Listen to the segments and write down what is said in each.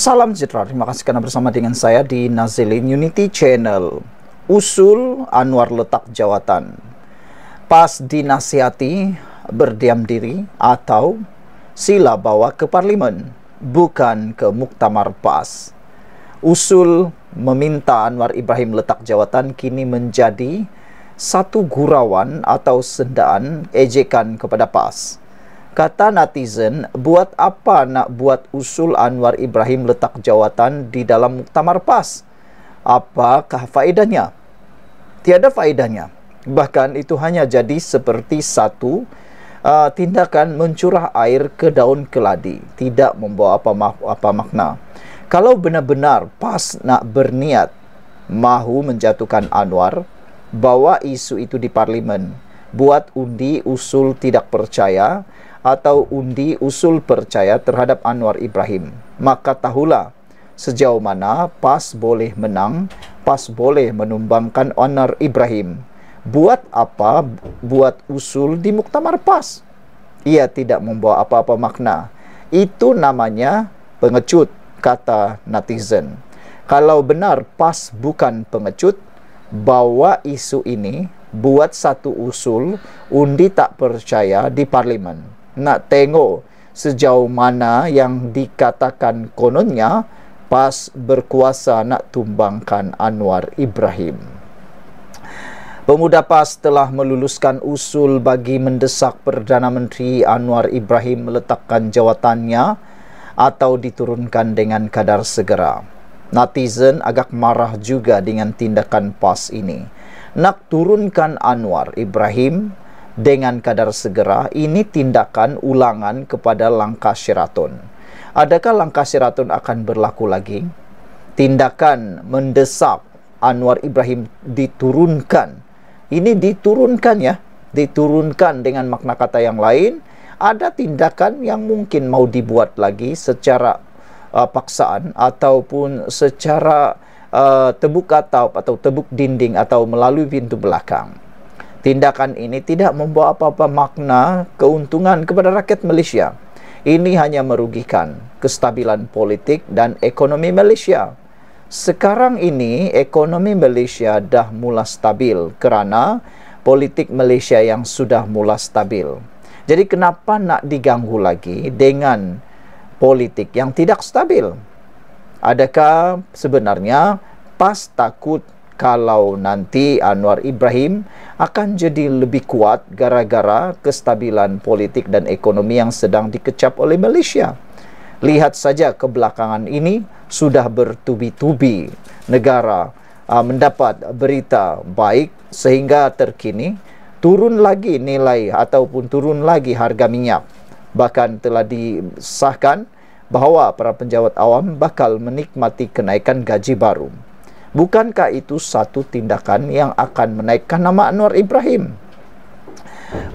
Salam sejahtera, terima kasih kerana bersama dengan saya di Nazilin Unity Channel Usul Anwar Letak Jawatan Pas dinasihati, berdiam diri atau sila bawa ke parlimen Bukan ke muktamar PAS Usul meminta Anwar Ibrahim letak jawatan kini menjadi satu gurauan atau sendaan ejekan kepada PAS. Kata netizen, buat apa nak buat usul Anwar Ibrahim letak jawatan di dalam muktamar PAS? Apakah faedahnya? Tiada faedahnya. Bahkan itu hanya jadi seperti satu uh, tindakan mencurah air ke daun keladi. Tidak membawa apa, ma apa makna. Kalau benar-benar PAS nak berniat mahu menjatuhkan Anwar, bawa isu itu di parlimen. Buat undi usul tidak percaya atau undi usul percaya terhadap Anwar Ibrahim. Maka tahulah sejauh mana PAS boleh menang, PAS boleh menumbangkan Anwar Ibrahim. Buat apa buat usul di Muktamar PAS? Ia tidak membawa apa-apa makna. Itu namanya pengecut, kata netizen. Kalau benar PAS bukan pengecut, bawa isu ini buat satu usul undi tak percaya di parlimen nak tengok sejauh mana yang dikatakan kononnya PAS berkuasa nak tumbangkan Anwar Ibrahim. Pemuda PAS telah meluluskan usul bagi mendesak Perdana Menteri Anwar Ibrahim meletakkan jawatannya atau diturunkan dengan kadar segera. Netizen agak marah juga dengan tindakan PAS ini. Nak turunkan Anwar Ibrahim dengan kadar segera ini tindakan ulangan kepada langkah Sheraton. Adakah langkah Sheraton akan berlaku lagi? Tindakan mendesak Anwar Ibrahim diturunkan. Ini diturunkan ya, diturunkan dengan makna kata yang lain. Ada tindakan yang mungkin mau dibuat lagi secara uh, paksaan ataupun secara uh, tebuk atap atau tebuk dinding atau melalui pintu belakang tindakan ini tidak membawa apa-apa makna keuntungan kepada rakyat Malaysia. Ini hanya merugikan kestabilan politik dan ekonomi Malaysia. Sekarang ini ekonomi Malaysia dah mula stabil kerana politik Malaysia yang sudah mula stabil. Jadi kenapa nak diganggu lagi dengan politik yang tidak stabil? Adakah sebenarnya PAS takut kalau nanti Anwar Ibrahim akan jadi lebih kuat gara-gara kestabilan politik dan ekonomi yang sedang dikecap oleh Malaysia. Lihat saja kebelakangan ini sudah bertubi-tubi negara uh, mendapat berita baik sehingga terkini turun lagi nilai ataupun turun lagi harga minyak. Bahkan telah disahkan bahawa para penjawat awam bakal menikmati kenaikan gaji baru. Bukankah itu satu tindakan yang akan menaikkan nama Anwar Ibrahim?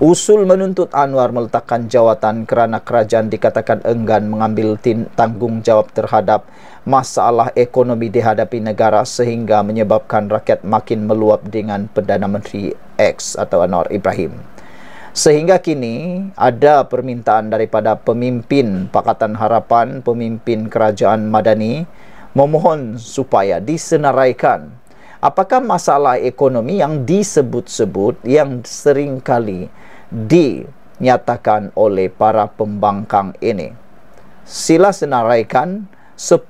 Usul menuntut Anwar meletakkan jawatan kerana kerajaan dikatakan enggan mengambil tanggungjawab terhadap masalah ekonomi dihadapi negara sehingga menyebabkan rakyat makin meluap dengan Perdana Menteri X atau Anwar Ibrahim. Sehingga kini ada permintaan daripada pemimpin Pakatan Harapan, pemimpin Kerajaan Madani memohon supaya disenaraikan apakah masalah ekonomi yang disebut-sebut yang sering kali dinyatakan oleh para pembangkang ini sila senaraikan 10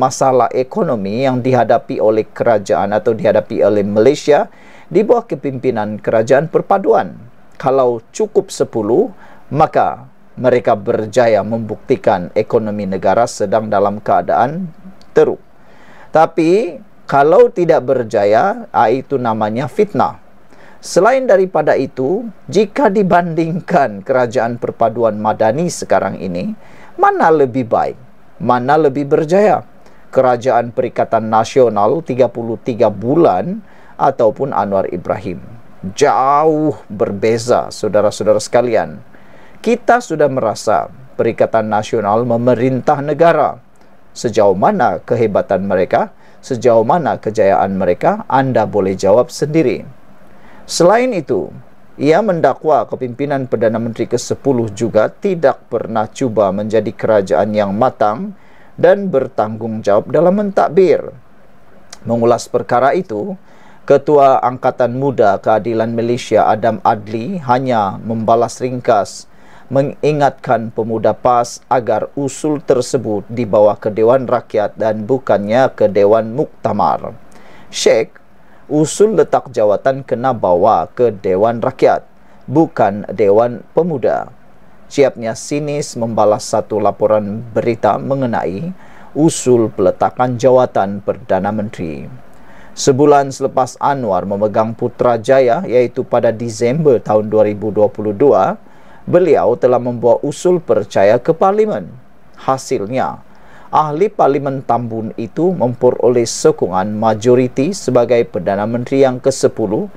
masalah ekonomi yang dihadapi oleh kerajaan atau dihadapi oleh Malaysia di bawah kepimpinan kerajaan perpaduan kalau cukup 10 maka mereka berjaya membuktikan ekonomi negara sedang dalam keadaan teruk. Tapi kalau tidak berjaya, ah, itu namanya fitnah. Selain daripada itu, jika dibandingkan kerajaan perpaduan madani sekarang ini, mana lebih baik? Mana lebih berjaya? Kerajaan Perikatan Nasional 33 bulan ataupun Anwar Ibrahim? Jauh berbeza, saudara-saudara sekalian. Kita sudah merasa Perikatan Nasional memerintah negara sejauh mana kehebatan mereka, sejauh mana kejayaan mereka, anda boleh jawab sendiri. Selain itu, ia mendakwa kepimpinan Perdana Menteri ke-10 juga tidak pernah cuba menjadi kerajaan yang matang dan bertanggungjawab dalam mentadbir. Mengulas perkara itu, Ketua Angkatan Muda Keadilan Malaysia Adam Adli hanya membalas ringkas, mengingatkan pemuda PAS agar usul tersebut dibawa ke Dewan Rakyat dan bukannya ke Dewan Muktamar. Sheikh, usul letak jawatan kena bawa ke Dewan Rakyat, bukan Dewan Pemuda. Siapnya sinis membalas satu laporan berita mengenai usul peletakan jawatan Perdana Menteri. Sebulan selepas Anwar memegang Putrajaya iaitu pada Disember tahun 2022, beliau telah membuat usul percaya ke parlimen. Hasilnya, ahli parlimen Tambun itu memperoleh sokongan majoriti sebagai Perdana Menteri yang ke-10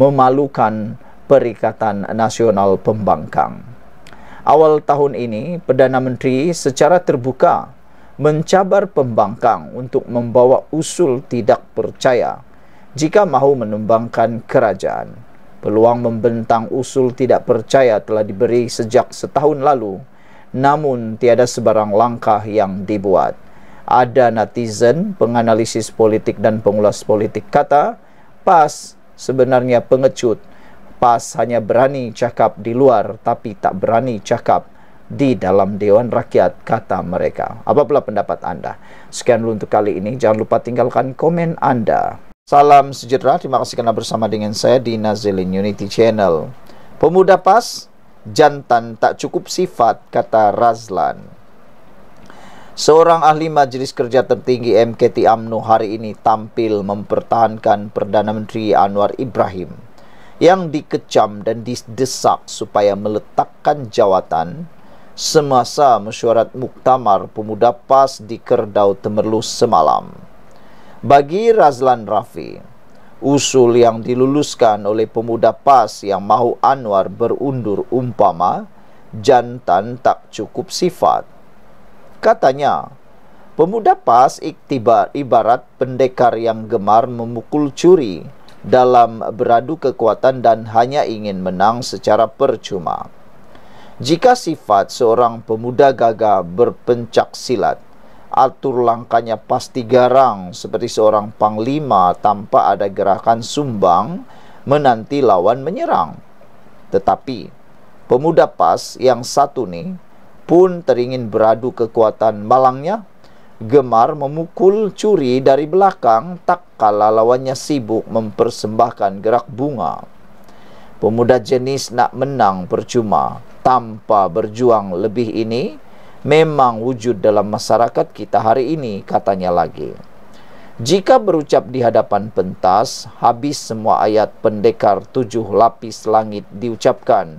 memalukan Perikatan Nasional Pembangkang. Awal tahun ini, Perdana Menteri secara terbuka mencabar pembangkang untuk membawa usul tidak percaya jika mahu menumbangkan kerajaan. Peluang membentang usul tidak percaya telah diberi sejak setahun lalu. Namun, tiada sebarang langkah yang dibuat. Ada netizen, penganalisis politik dan pengulas politik kata, PAS sebenarnya pengecut. PAS hanya berani cakap di luar tapi tak berani cakap di dalam Dewan Rakyat, kata mereka. Apa pula pendapat anda? Sekian dulu untuk kali ini. Jangan lupa tinggalkan komen anda. Salam sejahtera, terima kasih kerana bersama dengan saya di Nazilin Unity Channel. Pemuda pas, jantan tak cukup sifat, kata Razlan. Seorang ahli majlis kerja tertinggi MKT AMNO hari ini tampil mempertahankan Perdana Menteri Anwar Ibrahim yang dikecam dan didesak supaya meletakkan jawatan semasa mesyuarat muktamar pemuda PAS di Kerdau Temerlu semalam bagi Razlan Rafi. Usul yang diluluskan oleh pemuda PAS yang mahu Anwar berundur umpama jantan tak cukup sifat. Katanya, pemuda PAS iktibar ibarat pendekar yang gemar memukul curi dalam beradu kekuatan dan hanya ingin menang secara percuma. Jika sifat seorang pemuda gagah berpencak silat atur langkahnya pasti garang seperti seorang panglima tanpa ada gerakan sumbang menanti lawan menyerang. Tetapi pemuda pas yang satu ni pun teringin beradu kekuatan malangnya gemar memukul curi dari belakang tak kala lawannya sibuk mempersembahkan gerak bunga. Pemuda jenis nak menang percuma tanpa berjuang lebih ini memang wujud dalam masyarakat kita hari ini, katanya lagi. Jika berucap di hadapan pentas, habis semua ayat pendekar tujuh lapis langit diucapkan,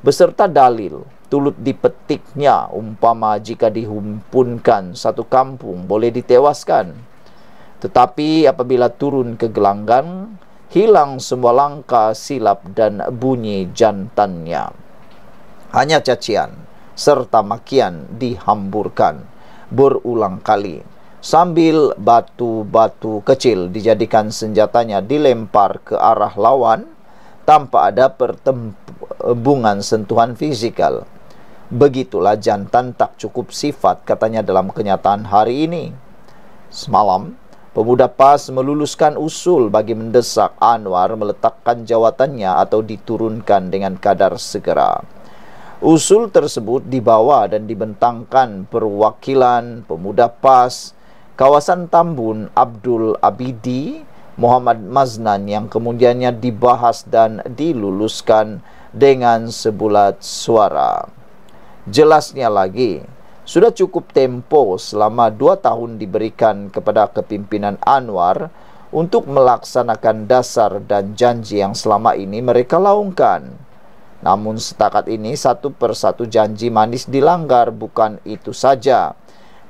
beserta dalil, tulut dipetiknya, umpama jika dihumpunkan satu kampung, boleh ditewaskan. Tetapi apabila turun ke gelanggang, hilang semua langkah silap dan bunyi jantannya. Hanya cacian serta makian dihamburkan berulang kali sambil batu-batu kecil dijadikan senjatanya dilempar ke arah lawan tanpa ada pertembungan sentuhan fizikal begitulah jantan tak cukup sifat katanya dalam kenyataan hari ini semalam pemuda PAS meluluskan usul bagi mendesak Anwar meletakkan jawatannya atau diturunkan dengan kadar segera Usul tersebut dibawa dan dibentangkan perwakilan pemuda PAS kawasan Tambun Abdul Abidi Muhammad Maznan yang kemudiannya dibahas dan diluluskan dengan sebulat suara. Jelasnya lagi, sudah cukup tempo selama dua tahun diberikan kepada kepimpinan Anwar untuk melaksanakan dasar dan janji yang selama ini mereka laungkan. Namun setakat ini satu persatu janji manis dilanggar bukan itu saja.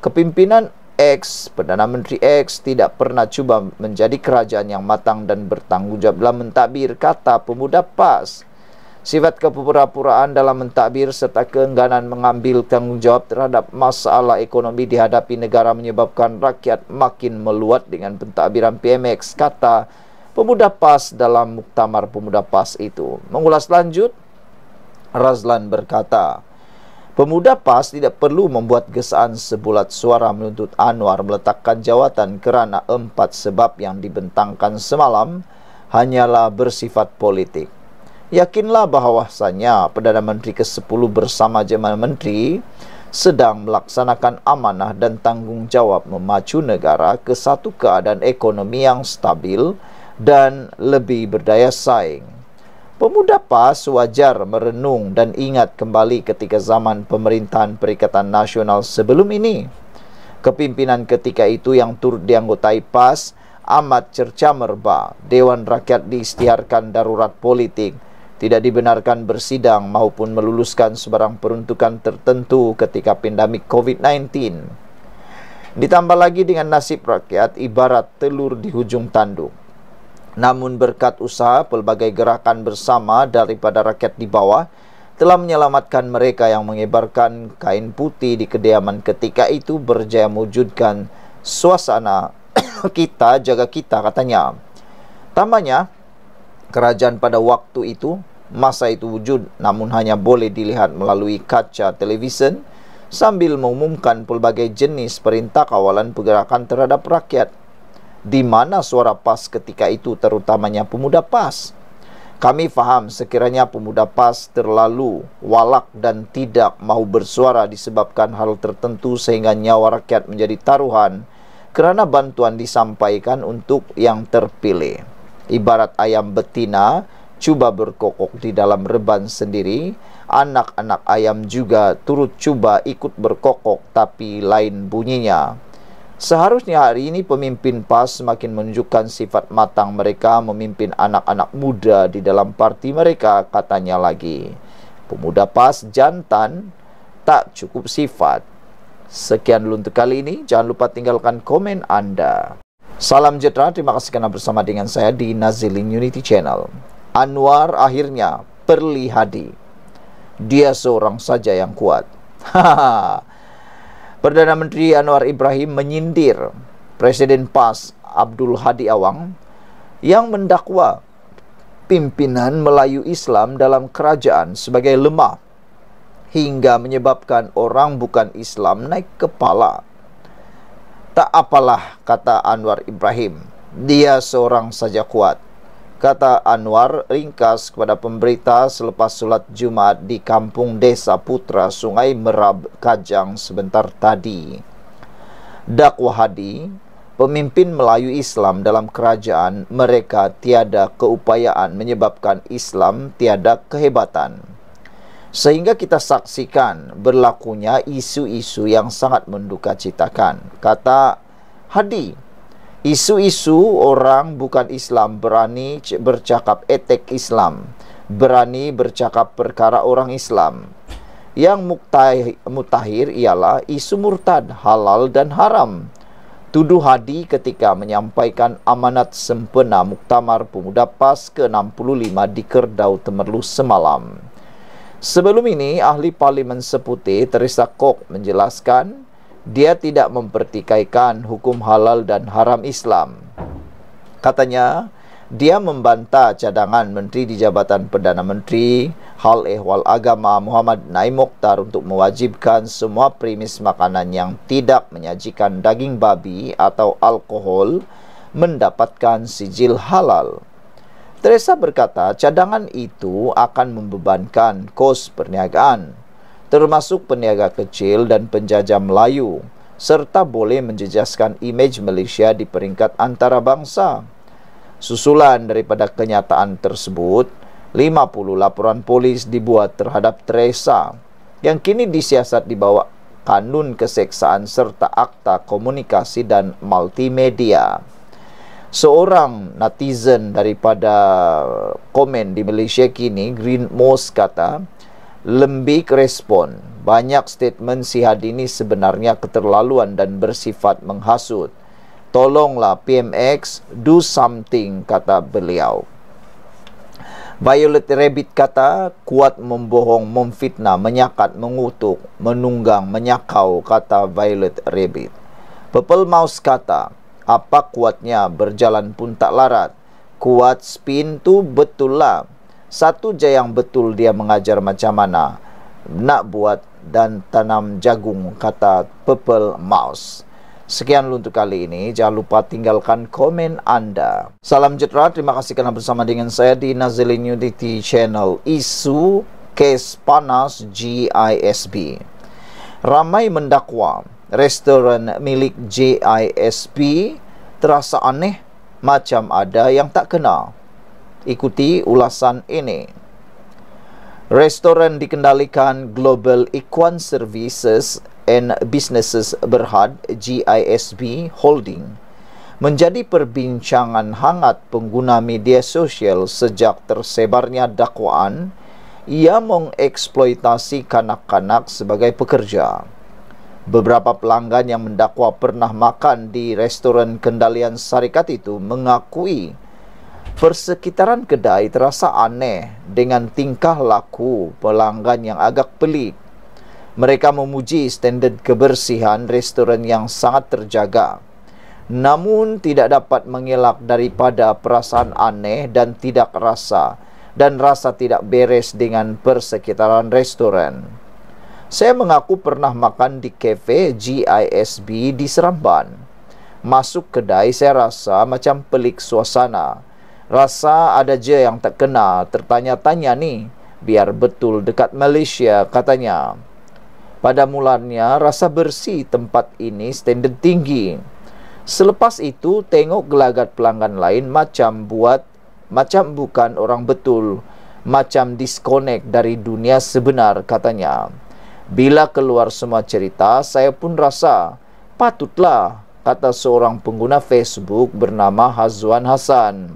Kepimpinan X, Perdana Menteri X tidak pernah cuba menjadi kerajaan yang matang dan bertanggungjawab dalam mentadbir kata pemuda PAS. Sifat kepura-puraan dalam mentadbir serta keengganan mengambil tanggungjawab terhadap masalah ekonomi dihadapi negara menyebabkan rakyat makin meluat dengan pentadbiran PMX kata pemuda PAS dalam muktamar pemuda PAS itu. Mengulas lanjut, Razlan berkata, Pemuda PAS tidak perlu membuat gesaan sebulat suara menuntut Anwar meletakkan jawatan kerana empat sebab yang dibentangkan semalam hanyalah bersifat politik. Yakinlah bahawasanya Perdana Menteri ke-10 bersama Jemaah Menteri sedang melaksanakan amanah dan tanggungjawab memacu negara ke satu keadaan ekonomi yang stabil dan lebih berdaya saing. Pemuda PAS wajar merenung dan ingat kembali ketika zaman pemerintahan Perikatan Nasional sebelum ini. Kepimpinan ketika itu yang turut dianggotai PAS amat cerca merba. Dewan Rakyat diistiharkan darurat politik. Tidak dibenarkan bersidang maupun meluluskan sebarang peruntukan tertentu ketika pandemik COVID-19. Ditambah lagi dengan nasib rakyat ibarat telur di hujung tanduk. Namun berkat usaha pelbagai gerakan bersama daripada rakyat di bawah telah menyelamatkan mereka yang mengibarkan kain putih di kediaman ketika itu berjaya mewujudkan suasana kita jaga kita katanya. Tambahnya kerajaan pada waktu itu masa itu wujud namun hanya boleh dilihat melalui kaca televisyen sambil mengumumkan pelbagai jenis perintah kawalan pergerakan terhadap rakyat di mana suara PAS ketika itu terutamanya pemuda PAS. Kami faham sekiranya pemuda PAS terlalu walak dan tidak mau bersuara disebabkan hal tertentu sehingga nyawa rakyat menjadi taruhan kerana bantuan disampaikan untuk yang terpilih. Ibarat ayam betina cuba berkokok di dalam reban sendiri, anak-anak ayam juga turut cuba ikut berkokok tapi lain bunyinya Seharusnya hari ini pemimpin PAS semakin menunjukkan sifat matang mereka memimpin anak-anak muda di dalam parti mereka, katanya lagi. Pemuda PAS jantan tak cukup sifat. Sekian dulu untuk kali ini, jangan lupa tinggalkan komen anda. Salam jetra, terima kasih kerana bersama dengan saya di Nazilin Unity Channel. Anwar akhirnya perlihadi. Dia seorang saja yang kuat. Hahaha. Perdana Menteri Anwar Ibrahim menyindir Presiden PAS Abdul Hadi Awang yang mendakwa pimpinan Melayu Islam dalam kerajaan sebagai lemah hingga menyebabkan orang bukan Islam naik kepala. Tak apalah kata Anwar Ibrahim, dia seorang saja kuat kata Anwar ringkas kepada pemberita selepas solat Jumat di kampung desa Putra Sungai Merab Kajang sebentar tadi. Dakwah Hadi, pemimpin Melayu Islam dalam kerajaan mereka tiada keupayaan menyebabkan Islam tiada kehebatan. Sehingga kita saksikan berlakunya isu-isu yang sangat mendukacitakan, kata Hadi, Isu-isu orang bukan Islam berani bercakap etek Islam Berani bercakap perkara orang Islam Yang mutahir ialah isu murtad halal dan haram Tuduh Hadi ketika menyampaikan amanat sempena Muktamar Pemuda PAS ke-65 di Kerdau Temerlu semalam. Sebelum ini, Ahli Parlimen Seputih Teresa Kok menjelaskan dia tidak mempertikaikan hukum halal dan haram Islam. Katanya, dia membantah cadangan menteri di Jabatan Perdana Menteri Hal Ehwal Agama Muhammad Naim Mokhtar untuk mewajibkan semua primis makanan yang tidak menyajikan daging babi atau alkohol mendapatkan sijil halal. Teresa berkata cadangan itu akan membebankan kos perniagaan termasuk peniaga kecil dan penjajah Melayu serta boleh menjejaskan imej Malaysia di peringkat antarabangsa. Susulan daripada kenyataan tersebut, 50 laporan polis dibuat terhadap Teresa yang kini disiasat di bawah kanun keseksaan serta akta komunikasi dan multimedia. Seorang netizen daripada komen di Malaysia kini, Green Moss kata, lembik respon. Banyak statement si Hadini sebenarnya keterlaluan dan bersifat menghasut. Tolonglah PMX do something kata beliau. Violet Rabbit kata kuat membohong, memfitnah, menyakat, mengutuk, menunggang, menyakau kata Violet Rabbit. Purple Mouse kata apa kuatnya berjalan pun tak larat. Kuat spin tu betul lah satu je yang betul dia mengajar macam mana nak buat dan tanam jagung kata Purple Mouse. Sekian untuk kali ini. Jangan lupa tinggalkan komen anda. Salam jetra. Terima kasih kerana bersama dengan saya di Nazili Nudity Channel. Isu kes panas GISB. Ramai mendakwa restoran milik GISB terasa aneh macam ada yang tak kenal. Ikuti ulasan ini. Restoran dikendalikan Global Equan Services and Businesses Berhad GISB Holding menjadi perbincangan hangat pengguna media sosial sejak tersebarnya dakwaan ia mengeksploitasi kanak-kanak sebagai pekerja. Beberapa pelanggan yang mendakwa pernah makan di restoran kendalian syarikat itu mengakui Persekitaran kedai terasa aneh dengan tingkah laku pelanggan yang agak pelik. Mereka memuji standard kebersihan restoran yang sangat terjaga. Namun tidak dapat mengelak daripada perasaan aneh dan tidak rasa dan rasa tidak beres dengan persekitaran restoran. Saya mengaku pernah makan di kafe GISB di Seremban. Masuk kedai saya rasa macam pelik suasana rasa ada je yang tak kena tertanya-tanya ni biar betul dekat Malaysia katanya pada mulanya rasa bersih tempat ini standard tinggi selepas itu tengok gelagat pelanggan lain macam buat macam bukan orang betul macam disconnect dari dunia sebenar katanya bila keluar semua cerita saya pun rasa patutlah kata seorang pengguna Facebook bernama Hazwan Hasan.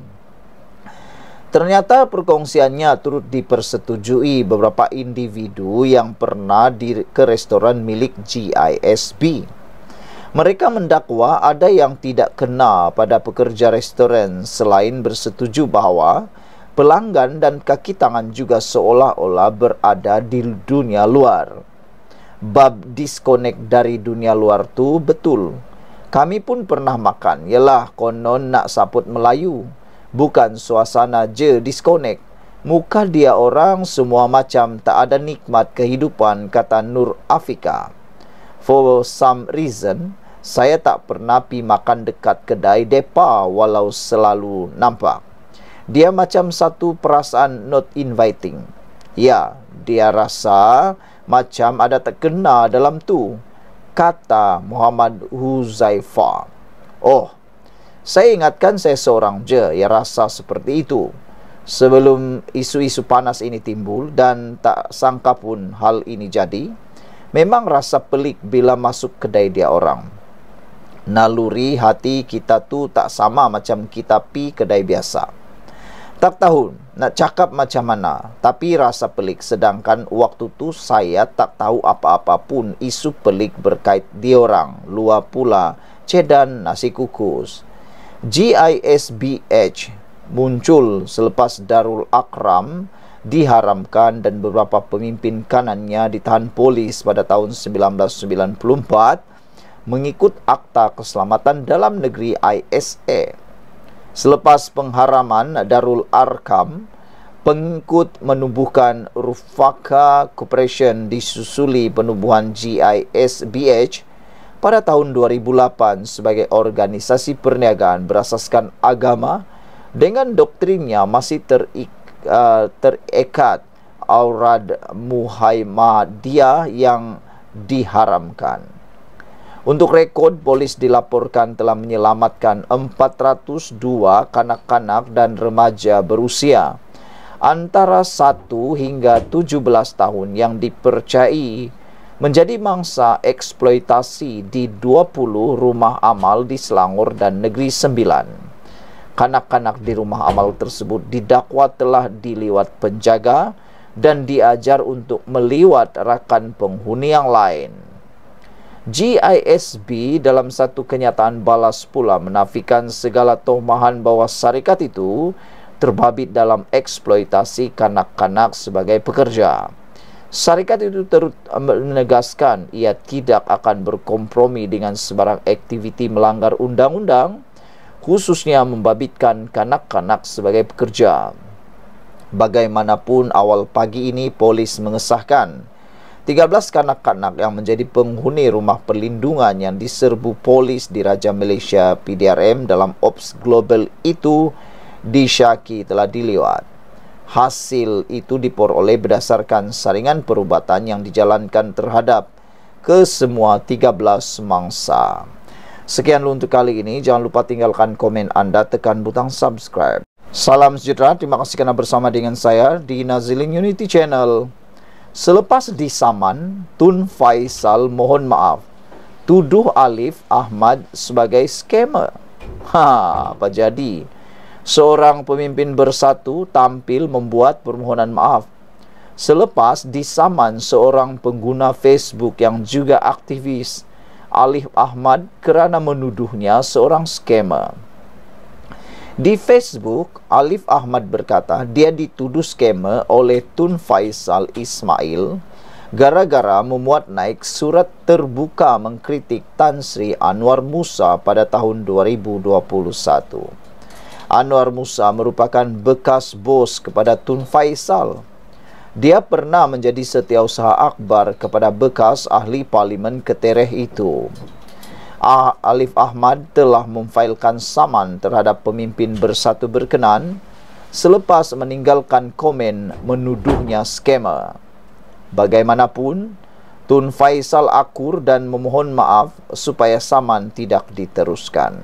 Ternyata perkongsiannya turut dipersetujui beberapa individu yang pernah di ke restoran milik GISB. Mereka mendakwa ada yang tidak kena pada pekerja restoran selain bersetuju bahawa pelanggan dan kaki tangan juga seolah-olah berada di dunia luar. Bab disconnect dari dunia luar tu betul. Kami pun pernah makan, yalah konon nak saput Melayu bukan suasana je disconnect muka dia orang semua macam tak ada nikmat kehidupan kata Nur Afika for some reason saya tak pernah pi makan dekat kedai depa walau selalu nampak dia macam satu perasaan not inviting ya dia rasa macam ada tak terkena dalam tu kata Muhammad Huzaifa oh saya ingatkan saya seorang je yang rasa seperti itu Sebelum isu-isu panas ini timbul dan tak sangka pun hal ini jadi Memang rasa pelik bila masuk kedai dia orang Naluri hati kita tu tak sama macam kita pi kedai biasa Tak tahu nak cakap macam mana Tapi rasa pelik sedangkan waktu tu saya tak tahu apa-apa pun Isu pelik berkait dia orang Luar pula cedan nasi kukus GISBH muncul selepas Darul Akram diharamkan dan beberapa pemimpin kanannya ditahan polis pada tahun 1994 mengikut Akta Keselamatan Dalam Negeri ISA. Selepas pengharaman Darul Arkam, pengikut menubuhkan Rufaka Corporation disusuli penubuhan GISBH – pada tahun 2008 sebagai organisasi perniagaan berasaskan agama dengan doktrinnya masih terik, uh, terikat aurad Muhammadiyah yang diharamkan. Untuk rekod, polis dilaporkan telah menyelamatkan 402 kanak-kanak dan remaja berusia antara 1 hingga 17 tahun yang dipercayai menjadi mangsa eksploitasi di 20 rumah amal di Selangor dan Negeri Sembilan. Kanak-kanak di rumah amal tersebut didakwa telah diliwat penjaga dan diajar untuk meliwat rakan penghuni yang lain. GISB dalam satu kenyataan balas pula menafikan segala tomahan bahawa syarikat itu terbabit dalam eksploitasi kanak-kanak sebagai pekerja. Syarikat itu ter- menegaskan ia tidak akan berkompromi dengan sebarang aktiviti melanggar undang-undang, khususnya membabitkan kanak-kanak sebagai pekerja. Bagaimanapun awal pagi ini polis mengesahkan 13 kanak-kanak yang menjadi penghuni rumah perlindungan yang diserbu polis di Raja Malaysia PDRM dalam Ops Global itu disyaki telah dilewat hasil itu diperoleh berdasarkan saringan perubatan yang dijalankan terhadap ke semua 13 mangsa. Sekian dulu untuk kali ini. Jangan lupa tinggalkan komen anda, tekan butang subscribe. Salam sejahtera, terima kasih kerana bersama dengan saya di Naziling Unity Channel. Selepas disaman, Tun Faisal mohon maaf. Tuduh Alif Ahmad sebagai skamer. Ha, apa jadi? seorang pemimpin bersatu tampil membuat permohonan maaf selepas disaman seorang pengguna Facebook yang juga aktivis Alif Ahmad kerana menuduhnya seorang skema. Di Facebook, Alif Ahmad berkata dia dituduh skema oleh Tun Faisal Ismail gara-gara memuat naik surat terbuka mengkritik Tan Sri Anwar Musa pada tahun 2021. Anwar Musa merupakan bekas bos kepada Tun Faisal. Dia pernah menjadi setiausaha akbar kepada bekas ahli parlimen ketereh itu. Ah, Alif Ahmad telah memfailkan saman terhadap pemimpin bersatu berkenan selepas meninggalkan komen menuduhnya skema. Bagaimanapun, Tun Faisal akur dan memohon maaf supaya saman tidak diteruskan.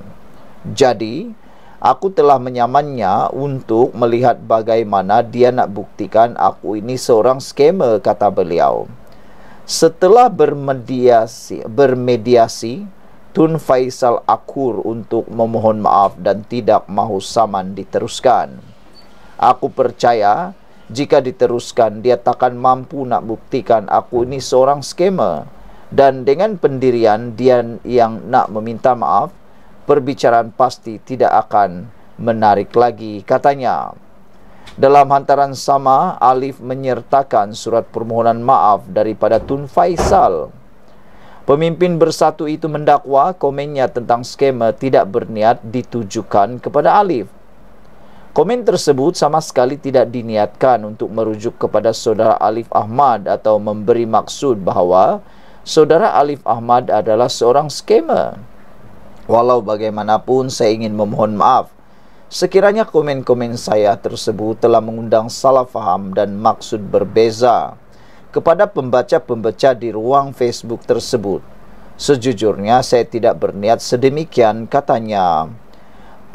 Jadi, aku telah menyamannya untuk melihat bagaimana dia nak buktikan aku ini seorang scammer kata beliau setelah bermediasi bermediasi Tun Faisal akur untuk memohon maaf dan tidak mahu saman diteruskan aku percaya jika diteruskan dia takkan mampu nak buktikan aku ini seorang scammer dan dengan pendirian dia yang nak meminta maaf perbicaraan pasti tidak akan menarik lagi, katanya. Dalam hantaran sama, Alif menyertakan surat permohonan maaf daripada Tun Faisal. Pemimpin bersatu itu mendakwa komennya tentang skema tidak berniat ditujukan kepada Alif. Komen tersebut sama sekali tidak diniatkan untuk merujuk kepada saudara Alif Ahmad atau memberi maksud bahawa saudara Alif Ahmad adalah seorang skema. Walau bagaimanapun saya ingin memohon maaf Sekiranya komen-komen saya tersebut telah mengundang salah faham dan maksud berbeza Kepada pembaca-pembaca di ruang Facebook tersebut Sejujurnya saya tidak berniat sedemikian katanya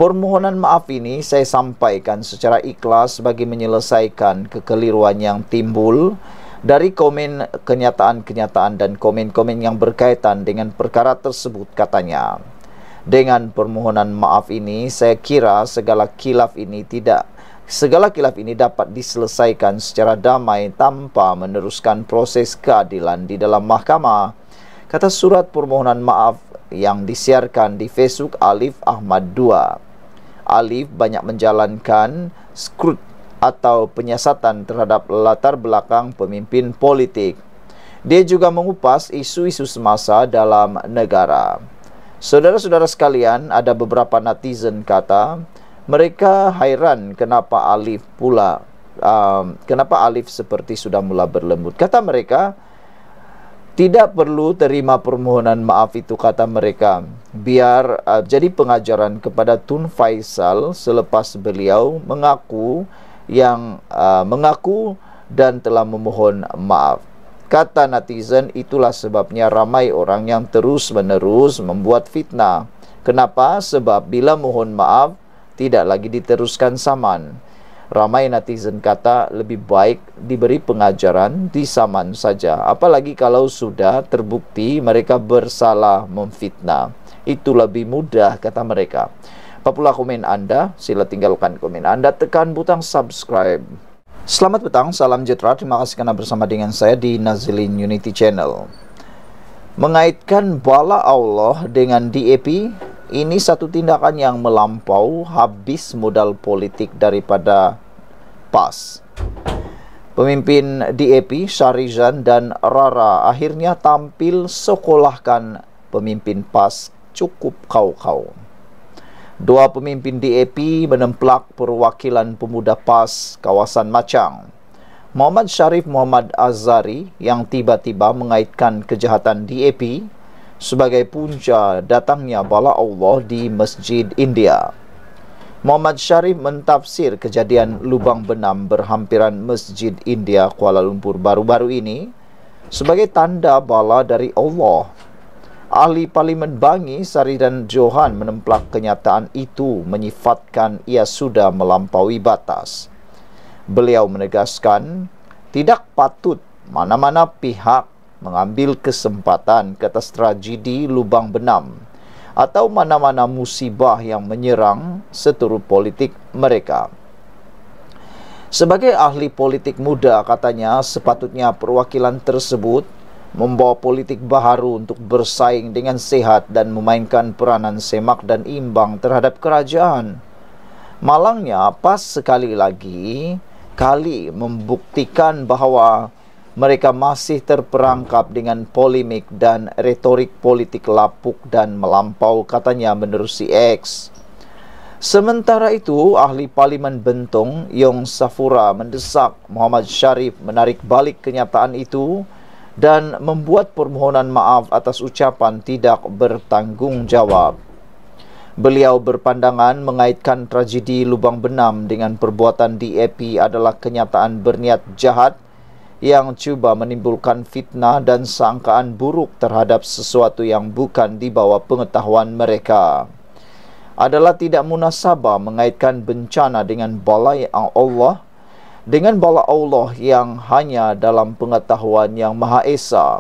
Permohonan maaf ini saya sampaikan secara ikhlas bagi menyelesaikan kekeliruan yang timbul dari komen kenyataan-kenyataan dan komen-komen yang berkaitan dengan perkara tersebut katanya dengan permohonan maaf ini saya kira segala kilaf ini tidak segala kilaf ini dapat diselesaikan secara damai tanpa meneruskan proses keadilan di dalam mahkamah kata surat permohonan maaf yang disiarkan di Facebook Alif Ahmad 2 Alif banyak menjalankan skrut atau penyiasatan terhadap latar belakang pemimpin politik. Dia juga mengupas isu-isu semasa dalam negara. Saudara-saudara sekalian, ada beberapa netizen kata mereka hairan kenapa Alif pula, uh, kenapa Alif seperti sudah mula berlembut. Kata mereka, tidak perlu terima permohonan maaf itu kata mereka. Biar uh, jadi pengajaran kepada Tun Faisal selepas beliau mengaku yang uh, mengaku dan telah memohon maaf. Kata netizen itulah sebabnya ramai orang yang terus-menerus membuat fitnah. Kenapa? Sebab bila mohon maaf tidak lagi diteruskan saman. Ramai netizen kata lebih baik diberi pengajaran di saman saja, apalagi kalau sudah terbukti mereka bersalah memfitnah. Itu lebih mudah kata mereka. Apapun komen Anda, sila tinggalkan komen Anda, tekan butang subscribe. Selamat petang, salam jutra, terima kasih kerana bersama dengan saya di Nazilin Unity Channel Mengaitkan bala Allah dengan DAP Ini satu tindakan yang melampau habis modal politik daripada PAS Pemimpin DAP, Syarizan dan Rara akhirnya tampil sekolahkan pemimpin PAS cukup kau-kau dua pemimpin DAP menemplak perwakilan pemuda PAS kawasan Macang. Muhammad Sharif Muhammad Azari yang tiba-tiba mengaitkan kejahatan DAP sebagai punca datangnya bala Allah di Masjid India. Muhammad Sharif mentafsir kejadian lubang benam berhampiran Masjid India Kuala Lumpur baru-baru ini sebagai tanda bala dari Allah Ahli Parlimen Bangi Saridan Johan menemplak kenyataan itu menyifatkan ia sudah melampaui batas. Beliau menegaskan tidak patut mana-mana pihak mengambil kesempatan kata tragedi lubang benam atau mana-mana musibah yang menyerang seturut politik mereka. Sebagai ahli politik muda katanya sepatutnya perwakilan tersebut membawa politik baharu untuk bersaing dengan sehat dan memainkan peranan semak dan imbang terhadap kerajaan. Malangnya, PAS sekali lagi kali membuktikan bahawa mereka masih terperangkap dengan polemik dan retorik politik lapuk dan melampau katanya menerusi X. Sementara itu, ahli Parlimen Bentong, Yong Safura mendesak Muhammad Sharif menarik balik kenyataan itu dan membuat permohonan maaf atas ucapan tidak bertanggungjawab. Beliau berpandangan mengaitkan tragedi lubang benam dengan perbuatan DAP adalah kenyataan berniat jahat yang cuba menimbulkan fitnah dan sangkaan buruk terhadap sesuatu yang bukan di bawah pengetahuan mereka. Adalah tidak munasabah mengaitkan bencana dengan balai Allah dengan bala Allah yang hanya dalam pengetahuan yang Maha Esa.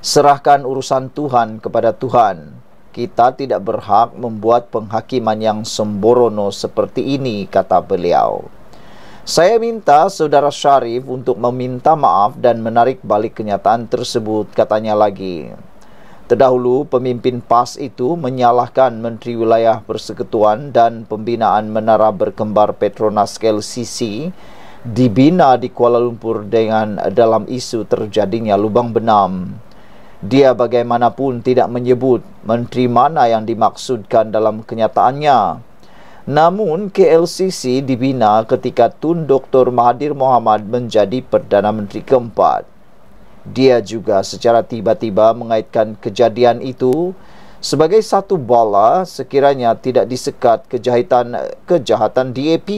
Serahkan urusan Tuhan kepada Tuhan. Kita tidak berhak membuat penghakiman yang semborono seperti ini, kata beliau. Saya minta saudara Syarif untuk meminta maaf dan menarik balik kenyataan tersebut, katanya lagi. Terdahulu, pemimpin PAS itu menyalahkan Menteri Wilayah Persekutuan dan Pembinaan Menara Berkembar Petronas KLCC dibina di Kuala Lumpur dengan dalam isu terjadinya lubang benam. Dia bagaimanapun tidak menyebut menteri mana yang dimaksudkan dalam kenyataannya. Namun KLCC dibina ketika Tun Dr. Mahathir Mohamad menjadi Perdana Menteri keempat dia juga secara tiba-tiba mengaitkan kejadian itu sebagai satu bala sekiranya tidak disekat kejahatan kejahatan DAP.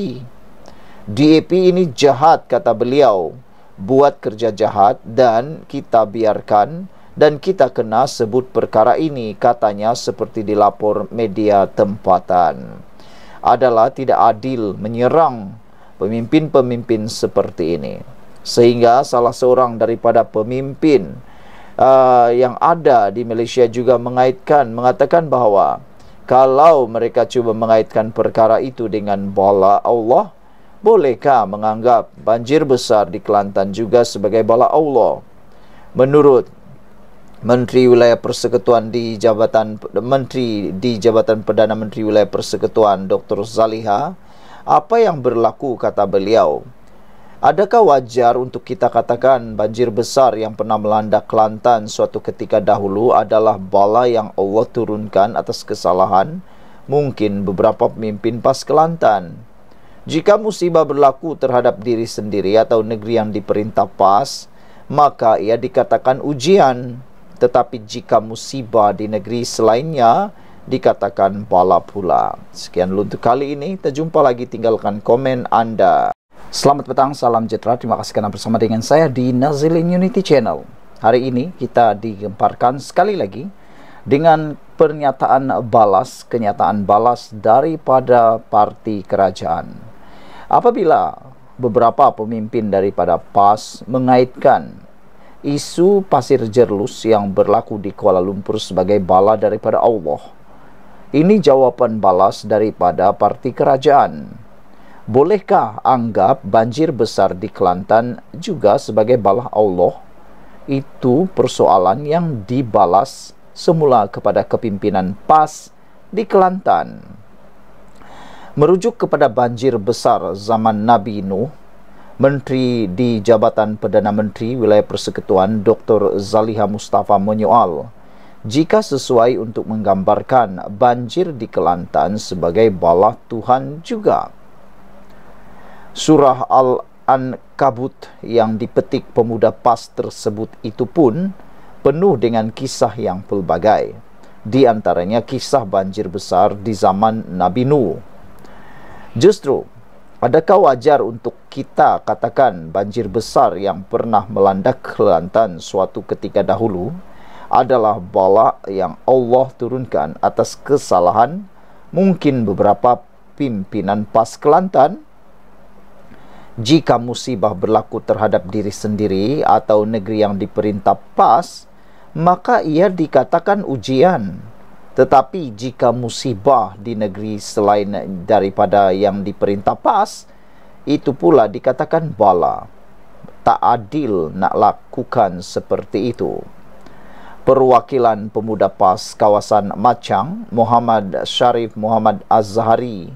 DAP ini jahat kata beliau, buat kerja jahat dan kita biarkan dan kita kena sebut perkara ini katanya seperti dilapor media tempatan. Adalah tidak adil menyerang pemimpin-pemimpin seperti ini sehingga salah seorang daripada pemimpin uh, yang ada di Malaysia juga mengaitkan mengatakan bahawa kalau mereka cuba mengaitkan perkara itu dengan bala Allah bolehkah menganggap banjir besar di Kelantan juga sebagai bala Allah menurut Menteri Wilayah Persekutuan di Jabatan Menteri di Jabatan Perdana Menteri Wilayah Persekutuan Dr. Zaliha apa yang berlaku kata beliau Adakah wajar untuk kita katakan banjir besar yang pernah melanda Kelantan suatu ketika dahulu adalah bala yang Allah turunkan atas kesalahan mungkin beberapa pemimpin PAS Kelantan? Jika musibah berlaku terhadap diri sendiri atau negeri yang diperintah PAS, maka ia dikatakan ujian. Tetapi jika musibah di negeri selainnya, dikatakan bala pula. Sekian untuk kali ini, terjumpa lagi tinggalkan komen anda. Selamat petang, salam jetra. Terima kasih kerana bersama dengan saya di Nazilin Unity Channel. Hari ini kita digemparkan sekali lagi dengan pernyataan balas, kenyataan balas daripada parti kerajaan. Apabila beberapa pemimpin daripada PAS mengaitkan isu pasir jerlus yang berlaku di Kuala Lumpur sebagai bala daripada Allah. Ini jawapan balas daripada parti kerajaan bolehkah anggap banjir besar di Kelantan juga sebagai balah Allah? Itu persoalan yang dibalas semula kepada kepimpinan PAS di Kelantan. Merujuk kepada banjir besar zaman Nabi Nuh, Menteri di Jabatan Perdana Menteri Wilayah Persekutuan Dr. Zaliha Mustafa menyoal jika sesuai untuk menggambarkan banjir di Kelantan sebagai balah Tuhan juga. Surah Al-Ankabut yang dipetik pemuda PAS tersebut itu pun penuh dengan kisah yang pelbagai. Di antaranya kisah banjir besar di zaman Nabi Nuh. Justru, adakah wajar untuk kita katakan banjir besar yang pernah melanda Kelantan suatu ketika dahulu adalah bala yang Allah turunkan atas kesalahan mungkin beberapa pimpinan PAS Kelantan? jika musibah berlaku terhadap diri sendiri atau negeri yang diperintah PAS, maka ia dikatakan ujian. Tetapi jika musibah di negeri selain daripada yang diperintah PAS, itu pula dikatakan bala. Tak adil nak lakukan seperti itu. Perwakilan Pemuda PAS kawasan Macang, Muhammad Syarif Muhammad Azhari,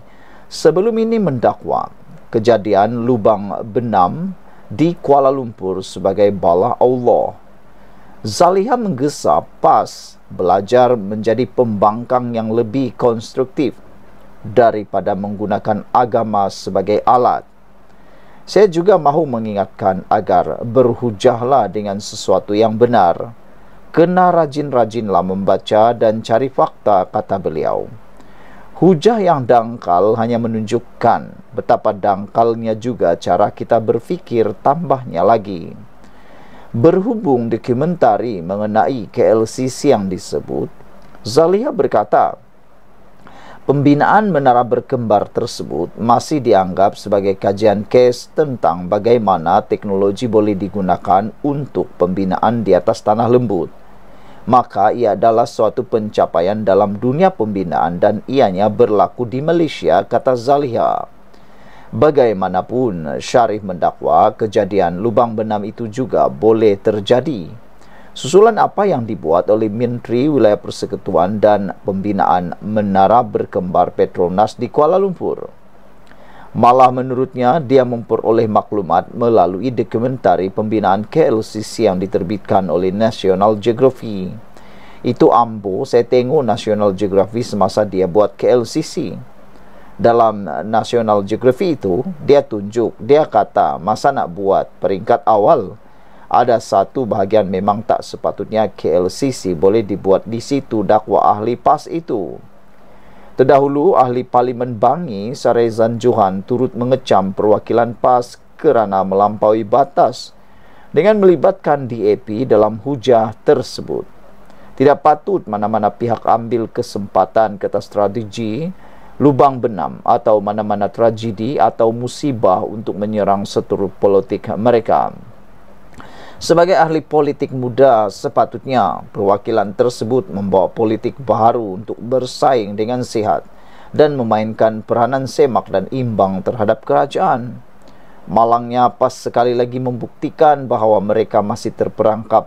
sebelum ini mendakwa kejadian lubang benam di Kuala Lumpur sebagai bala Allah. Zaliha menggesa PAS belajar menjadi pembangkang yang lebih konstruktif daripada menggunakan agama sebagai alat. Saya juga mahu mengingatkan agar berhujahlah dengan sesuatu yang benar. Kena rajin-rajinlah membaca dan cari fakta, kata beliau. Hujah yang dangkal hanya menunjukkan betapa dangkalnya juga cara kita berpikir tambahnya lagi. Berhubung dokumentari mengenai KLCC yang disebut, Zalia berkata, Pembinaan menara berkembar tersebut masih dianggap sebagai kajian kes tentang bagaimana teknologi boleh digunakan untuk pembinaan di atas tanah lembut maka ia adalah suatu pencapaian dalam dunia pembinaan dan ianya berlaku di Malaysia, kata Zaliha. Bagaimanapun, Syarif mendakwa kejadian lubang benam itu juga boleh terjadi. Susulan apa yang dibuat oleh Menteri Wilayah Persekutuan dan Pembinaan Menara Berkembar Petronas di Kuala Lumpur? Malah menurutnya dia memperoleh maklumat melalui dokumentari pembinaan KLCC yang diterbitkan oleh National Geography. Itu ambo saya tengok National Geography semasa dia buat KLCC. Dalam National Geography itu, dia tunjuk, dia kata masa nak buat peringkat awal, ada satu bahagian memang tak sepatutnya KLCC boleh dibuat di situ dakwa ahli PAS itu Terdahulu, ahli Parlimen Bangi Sarezan Johan turut mengecam perwakilan PAS kerana melampaui batas dengan melibatkan DAP dalam hujah tersebut. Tidak patut mana-mana pihak ambil kesempatan kata strategi lubang benam atau mana-mana tragedi atau musibah untuk menyerang seteru politik mereka. Sebagai ahli politik muda, sepatutnya perwakilan tersebut membawa politik baru untuk bersaing dengan sihat dan memainkan peranan semak dan imbang terhadap kerajaan. Malangnya PAS sekali lagi membuktikan bahawa mereka masih terperangkap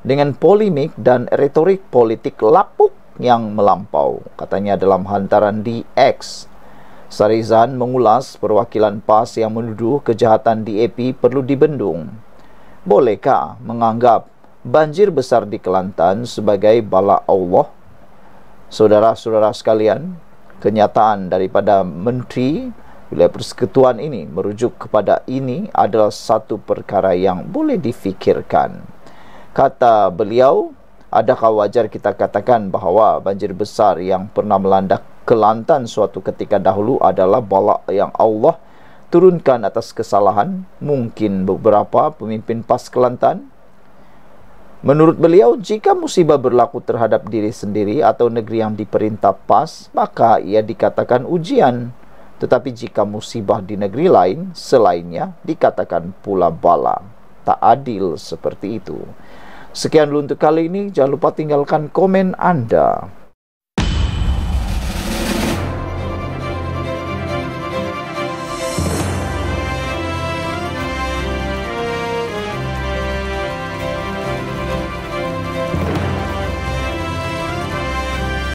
dengan polemik dan retorik politik lapuk yang melampau, katanya dalam hantaran di X. Sarizan mengulas perwakilan PAS yang menuduh kejahatan DAP perlu dibendung. Bolehkah menganggap banjir besar di Kelantan sebagai bala Allah? Saudara-saudara sekalian, kenyataan daripada menteri wilayah persekutuan ini merujuk kepada ini adalah satu perkara yang boleh difikirkan. Kata beliau, adakah wajar kita katakan bahawa banjir besar yang pernah melanda Kelantan suatu ketika dahulu adalah bala yang Allah turunkan atas kesalahan mungkin beberapa pemimpin PAS Kelantan. Menurut beliau, jika musibah berlaku terhadap diri sendiri atau negeri yang diperintah PAS, maka ia dikatakan ujian. Tetapi jika musibah di negeri lain, selainnya dikatakan pula bala. Tak adil seperti itu. Sekian dulu untuk kali ini. Jangan lupa tinggalkan komen Anda.